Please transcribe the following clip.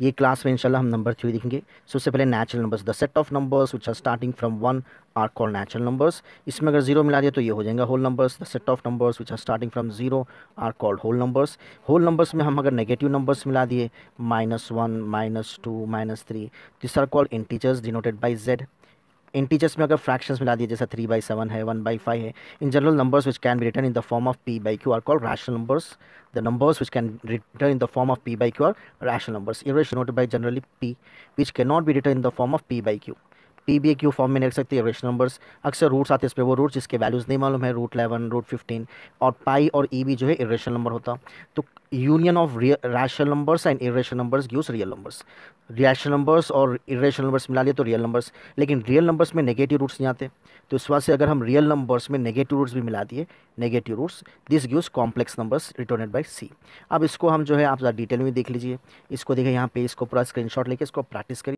ये क्लास में इंशाल्लाह हम नंबर थ्योरी देखेंगे सबसे पहले natural numbers the set of numbers which are starting from one are call natural numbers इसमें अगर जीरो मिला दिया तो ये हो जाएगा whole numbers the set of numbers which are starting from zero are called whole numbers whole numbers में हम अगर नेगेटिव नंबर्स मिला दिए minus one minus two minus three this are called integers denoted by Z integers में अगर fraction मिला दिए जैसे थ्री बाई सेवन है वन बाई फाइव है in general numbers which can written in the form of P by Q are call rational numbers the numbers which can written in the form of P by Q are rational numbers इवेश note by generally P which can not be written in the form of P by Q P by Q form में रख सकते ration numbers अक्सर roots आते हैं इसमें वो roots जिसके वैल्यूज़ नहीं मालूम है रूट इलेवन रूट फिफ्टीन और पाई और ई e बी जो है इरेशनल नंबर होता तो union of rational numbers and irrational numbers gives real numbers rational numbers और इरेशनल नंबर्स मिला लिए तो रियल नंबर्स लेकिन रियल नंबर्स में नेगेटिव रूट्स नहीं आते तो इस वजह से अगर हम रियल नंबर्स में नेगेटिव रूट्स भी मिला दिए negative roots this gives complex numbers written by C अब इसको हम जो है आप डिटेल में देख लीजिए इसको देखिए यहाँ पे इसको पूरा स्क्रीनशॉट लेके इसको प्रैक्टिस करिए